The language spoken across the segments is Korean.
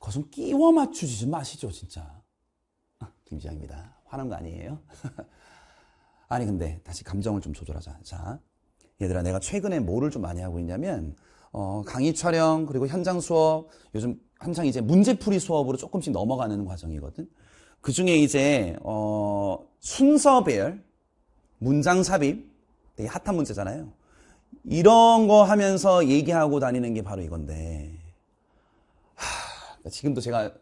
그것은 끼워 맞추지 마시죠, 진짜. 아, 김지영입니다. 화난 거 아니에요? 아니, 근데 다시 감정을 좀 조절하자. 자, 얘들아, 내가 최근에 뭐를 좀 많이 하고 있냐면, 어, 강의 촬영, 그리고 현장 수업, 요즘 한창 이제 문제풀이 수업으로 조금씩 넘어가는 과정이거든. 그 중에 이제, 어, 순서배열, 문장 삽입, 되게 핫한 문제잖아요. 이런 거 하면서 얘기하고 다니는 게 바로 이건데, 지금도 제가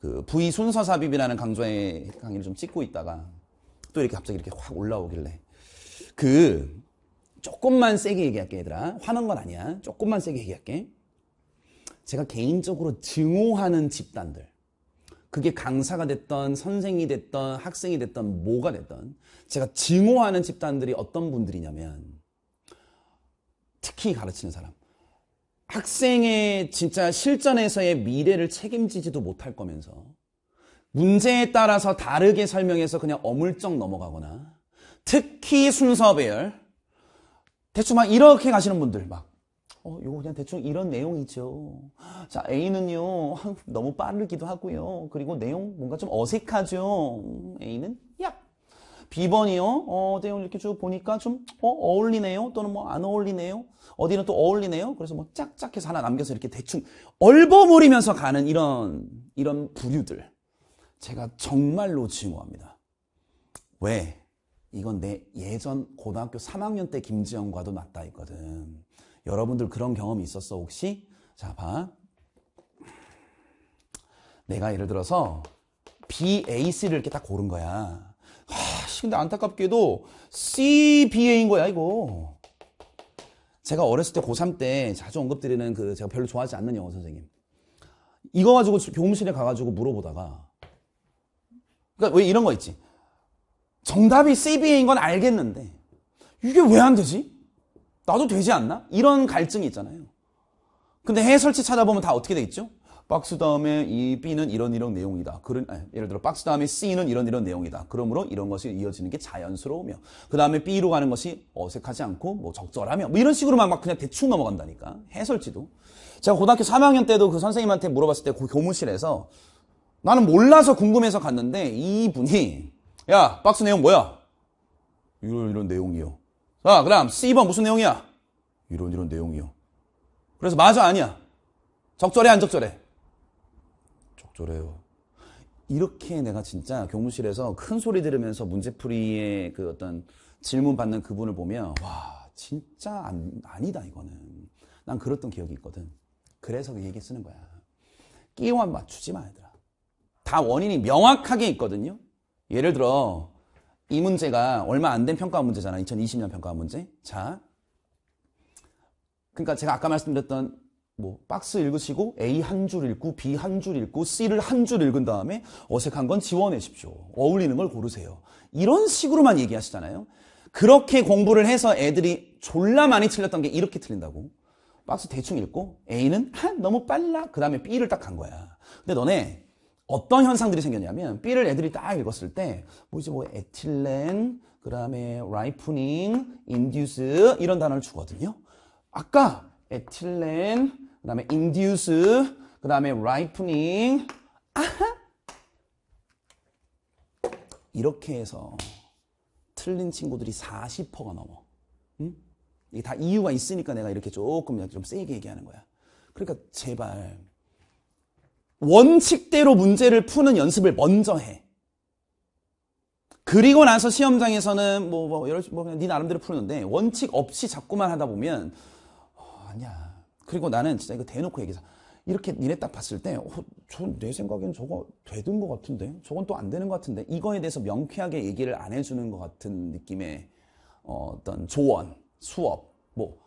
그부의 순서 삽입이라는 강좌의 강의를 좀 찍고 있다가 또 이렇게 갑자기 이렇게 확 올라오길래 그 조금만 세게 얘기할게 얘들아 화난 건 아니야 조금만 세게 얘기할게 제가 개인적으로 증오하는 집단들 그게 강사가 됐던 선생이 됐던 학생이 됐던 뭐가 됐던 제가 증오하는 집단들이 어떤 분들이냐면 특히 가르치는 사람 학생의 진짜 실전에서의 미래를 책임지지도 못할 거면서 문제에 따라서 다르게 설명해서 그냥 어물쩍 넘어가거나 특히 순서배열 대충 막 이렇게 가시는 분들 막 어, 요거 그냥 대충 이런 내용이죠. 자, A는요, 너무 빠르기도 하고요. 그리고 내용 뭔가 좀 어색하죠. A는 약. B번이요. 어, 어떻 이렇게 쭉 보니까 좀 어, 어울리네요. 또는 뭐 안 어울리네요. 어디는 또 어울리네요. 그래서 뭐 짝짝해서 하나 남겨서 이렇게 대충 얼버무리면서 가는 이런 이런 부류들. 제가 정말로 증오합니다. 왜? 이건 내 예전 고등학교 3학년 때 김지영과도 맞다 했거든 여러분들 그런 경험이 있었어 혹시? 자 봐. 내가 예를 들어서 B, A, C를 이렇게 딱 고른 거야. 하, 근데 안타깝게도 CBA인 거야 이거 제가 어렸을 때 고3 때 자주 언급드리는 그 제가 별로 좋아하지 않는 영어 선생님 이거 가지고 교무실에 가가지고 물어보다가 그러니까 왜 이런 거 있지 정답이 CBA인 건 알겠는데 이게 왜 안 되지? 나도 되지 않나? 이런 갈증이 있잖아요 근데 해설치 찾아보면 다 어떻게 돼 있죠? 박스 다음에 이 B는 이런 이런 내용이다. 그런 아니, 예를 들어 박스 다음에 C는 이런 이런 내용이다. 그러므로 이런 것이 이어지는 게 자연스러우며 그 다음에 B로 가는 것이 어색하지 않고 뭐 적절하며 뭐 이런 식으로만 막 그냥 대충 넘어간다니까 해설지도 제가 고등학교 3학년 때도 그 선생님한테 물어봤을 때 그 교무실에서 나는 몰라서 궁금해서 갔는데 이분이 야 박스 내용 뭐야? 이런 이런 내용이요. 자그다음 C번 무슨 내용이야? 이런 이런 내용이요. 그래서 맞아 아니야? 적절해 안 적절해? 조래요. 이렇게 내가 진짜 교무실에서 큰 소리 들으면서 문제풀이에그 어떤 질문 받는 그분을 보면 와 진짜 안, 아니다 이거는 난 그랬던 기억이 있거든 그래서 그 얘기 쓰는 거야 끼와 맞추지 마 얘들아 다 원인이 명확하게 있거든요 예를 들어 이 문제가 얼마 안 된 평가 문제잖아 2020년 평가 문제 자 그러니까 제가 아까 말씀드렸던 뭐 박스 읽으시고 A 한 줄 읽고 B 한 줄 읽고 C를 한 줄 읽은 다음에 어색한 건 지워내십시오. 어울리는 걸 고르세요. 이런 식으로만 얘기하시잖아요. 그렇게 공부를 해서 애들이 졸라 많이 틀렸던 게 이렇게 틀린다고. 박스 대충 읽고 A는 아, 너무 빨라. 그 다음에 B를 딱 간 거야. 근데 너네 어떤 현상들이 생겼냐면 B를 애들이 딱 읽었을 때 뭐 이제 뭐 에틸렌 그 다음에 라이프닝, 인듀스 이런 단어를 주거든요. 아까 에틸렌 그 다음에 induce, 그 다음에 ripening. 아하! 이렇게 해서 틀린 친구들이 40%가 넘어. 응? 이게 다 이유가 있으니까 내가 이렇게 조금 좀 세게 얘기하는 거야. 그러니까 제발 원칙대로 문제를 푸는 연습을 먼저 해. 그리고 나서 시험장에서는 뭐, 뭐, 여러, 뭐, 그냥 네 나름대로 푸는데 원칙 없이 자꾸만 하다 보면, 어, 아니야. 그리고 나는 진짜 이거 대놓고 얘기해서 이렇게 니네 딱 봤을 때, 어, 저내 생각엔 저거 되는 것 같은데? 저건 또 안 되는 것 같은데? 이거에 대해서 명쾌하게 얘기를 안 해주는 것 같은 느낌의 어, 떤 조언, 수업, 뭐,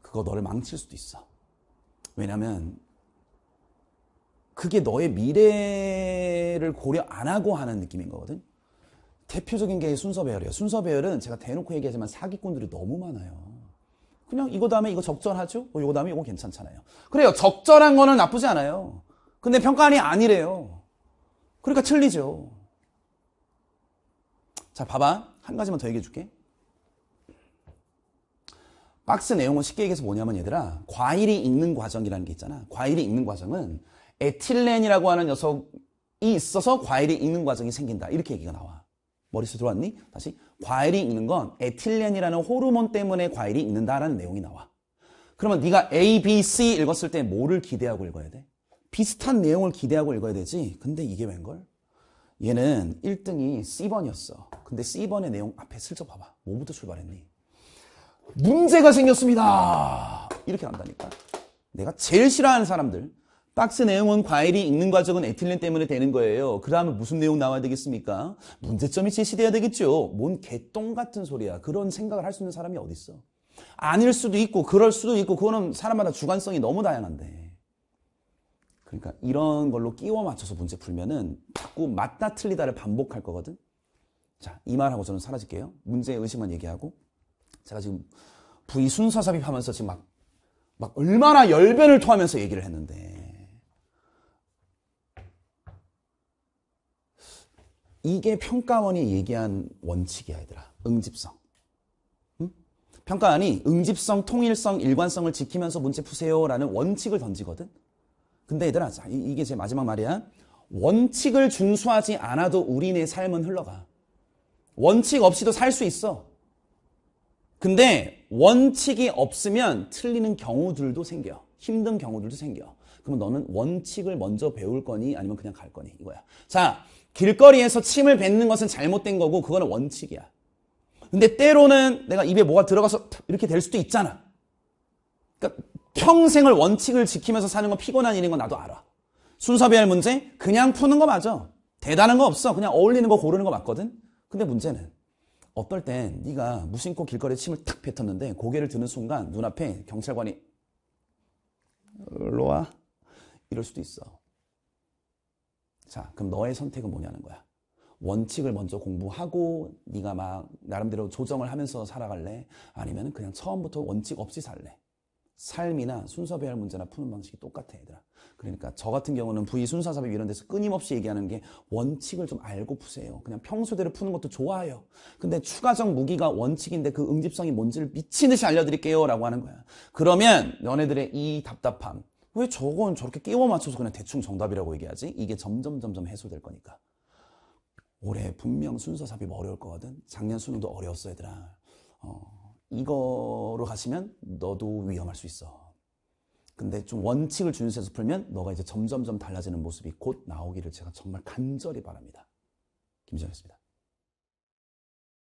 그거 너를 망칠 수도 있어. 왜냐면, 그게 너의 미래를 고려 안 하고 하는 느낌인 거거든? 대표적인 게 순서 배열이에요. 순서 배열은 제가 대놓고 얘기하지만 사기꾼들이 너무 많아요. 그냥 이거 다음에 이거 적절하죠? 뭐 이거 다음에 이거 괜찮잖아요. 그래요. 적절한 거는 나쁘지 않아요. 근데 평가안이 아니래요. 그러니까 틀리죠. 자, 봐봐. 한 가지만 더 얘기해 줄게. 박스 내용은 쉽게 얘기해서 뭐냐면 얘들아 과일이 익는 과정이라는 게 있잖아 과일이 익는 과정은 에틸렌이라고 하는 녀석이 있어서 과일이 익는 과정이 생긴다 이렇게 얘기가 나와 머릿속에 들어왔니? 다시 과일이 있는 건 에틸렌이라는 호르몬 때문에 과일이 있는다라는 내용이 나와. 그러면 네가 A, B, C 읽었을 때 뭐를 기대하고 읽어야 돼? 비슷한 내용을 기대하고 읽어야 되지. 근데 이게 웬걸? 얘는 1등이 C번이었어. 근데 C번의 내용 앞에 슬쩍 봐봐. 뭐부터 출발했니? 문제가 생겼습니다. 이렇게 간다니까. 내가 제일 싫어하는 사람들, 박스 내용은 과일이 익는 과정은 에틸렌 때문에 되는 거예요. 그다음에 무슨 내용 나와야 되겠습니까? 문제점이 제시돼야 되겠죠. 뭔 개똥 같은 소리야. 그런 생각을 할 수 있는 사람이 어딨어. 아닐 수도 있고 그럴 수도 있고 그거는 사람마다 주관성이 너무 다양한데. 그러니까 이런 걸로 끼워 맞춰서 문제 풀면은 자꾸 맞다 틀리다를 반복할 거거든. 자, 이 말하고 저는 사라질게요. 문제의 의식만 얘기하고 제가 지금 부위 순서 삽입하면서 지금 막, 막 얼마나 열변을 토하면서 얘기를 했는데 이게 평가원이 얘기한 원칙이야 얘들아 응집성 응? 평가원이 응집성, 통일성, 일관성을 지키면서 문제 푸세요 라는 원칙을 던지거든 근데 얘들아 자, 이, 게제 마지막 말이야 원칙을 준수하지 않아도 우리네 삶은 흘러가 원칙 없이도 살 수 있어 근데 원칙이 없으면 틀리는 경우들도 생겨 힘든 경우들도 생겨 그럼 너는 원칙을 먼저 배울 거니 아니면 그냥 갈 거니 이거야. 자, 길거리에서 침을 뱉는 것은 잘못된 거고 그거는 원칙이야. 근데 때로는 내가 입에 뭐가 들어가서 이렇게 될 수도 있잖아. 그러니까 평생을 원칙을 지키면서 사는 건 피곤한 일인 건 나도 알아. 순서별 문제 그냥 푸는 거 맞아. 대단한 거 없어. 그냥 어울리는 거 고르는 거 맞거든. 근데 문제는 어떨 땐 네가 무심코 길거리에 침을 탁 뱉었는데 고개를 드는 순간 눈앞에 경찰관이 어, 로와 이럴 수도 있어. 자, 그럼 너의 선택은 뭐냐는 거야. 원칙을 먼저 공부하고 네가 막 나름대로 조정을 하면서 살아갈래? 아니면 그냥 처음부터 원칙 없이 살래? 삶이나 순서 배열 문제나 푸는 방식이 똑같아 얘들아 그러니까 저 같은 경우는 부위 순서 삽입 이런 데서 끊임없이 얘기하는 게 원칙을 좀 알고 푸세요 그냥 평소대로 푸는 것도 좋아요 근데 추가적 무기가 원칙인데 그 응집성이 뭔지를 미친 듯이 알려드릴게요 라고 하는 거야 그러면 너네들의 이 답답함 왜 저건 저렇게 끼워 맞춰서 그냥 대충 정답이라고 얘기하지? 이게 점점 점점 해소될 거니까. 올해 분명 순서 삽입 어려울 거거든. 작년 수능도 어려웠어 얘들아. 어, 이거로 가시면 너도 위험할 수 있어. 근데 좀 원칙을 준수해서 풀면 너가 이제 점점점 달라지는 모습이 곧 나오기를 제가 정말 간절히 바랍니다. 김정현이었습니다